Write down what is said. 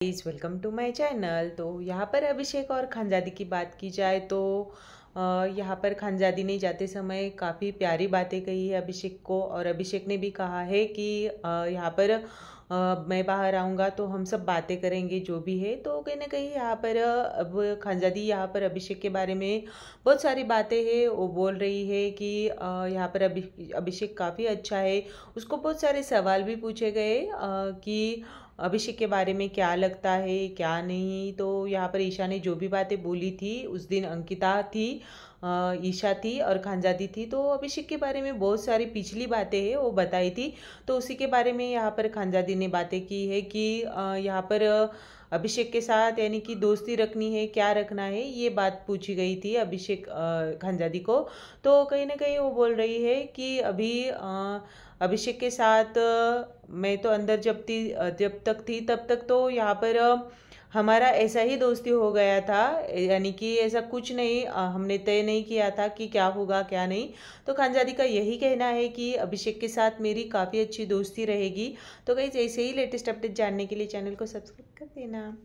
please welcome to my channel तो यहाँ पर अभिषेक और खानजादी की बात की जाए तो यहाँ पर खानजादी ने जाते समय काफ़ी प्यारी बातें कही है अभिषेक को और अभिषेक ने भी कहा है कि यहाँ पर मैं बाहर आऊँगा तो हम सब बातें करेंगे जो भी है तो कहीं ना कहीं यहाँ पर अब खानजादी यहाँ पर अभिषेक के बारे में बहुत सारी बातें हैं वो बोल रही है कि यहाँ पर अभिषेक काफ़ी अच्छा है उसको बहुत सारे सवाल भी पूछे गए कि अभिषेक के बारे में क्या लगता है क्या नहीं तो यहाँ पर ईशा ने जो भी बातें बोली थी उस दिन अंकिता थी ईशा थी और खानजादी थी तो अभिषेक के बारे में बहुत सारी पिछली बातें हैं वो बताई थी तो उसी के बारे में यहाँ पर खानजादी ने बातें की है कि यहाँ पर अभिषेक के साथ यानी कि दोस्ती रखनी है क्या रखना है ये बात पूछी गई थी अभिषेक खानजादी को तो कहीं ना कहीं वो बोल रही है कि अभी अभिषेक के साथ मैं तो अंदर जब थी जब तक थी तब तक तो यहाँ पर हमारा ऐसा ही दोस्ती हो गया था यानी कि ऐसा कुछ नहीं हमने तय नहीं किया था कि क्या होगा क्या नहीं तो खानजादी का यही कहना है कि अभिषेक के साथ मेरी काफ़ी अच्छी दोस्ती रहेगी तो कहीं ऐसे ही लेटेस्ट अपडेट जानने के लिए चैनल को सब्सक्राइब कर देना